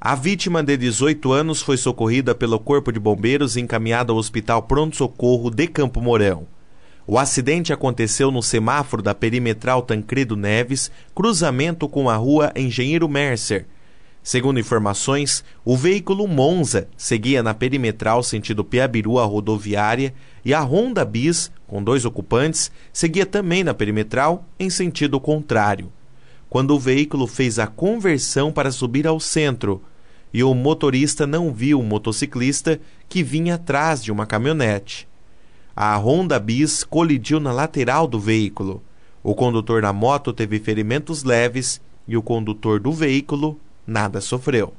A vítima de 18 anos foi socorrida pelo Corpo de Bombeiros e encaminhada ao Hospital Pronto Socorro de Campo Mourão. O acidente aconteceu no semáforo da perimetral Tancredo Neves, cruzamento com a rua Engenheiro Mercer. Segundo informações, o veículo Monza seguia na perimetral sentido Piabiru à rodoviária e a Honda Bis, com dois ocupantes, seguia também na perimetral em sentido contrário quando o veículo fez a conversão para subir ao centro e o motorista não viu o motociclista que vinha atrás de uma caminhonete. A Honda Bis colidiu na lateral do veículo. O condutor da moto teve ferimentos leves e o condutor do veículo nada sofreu.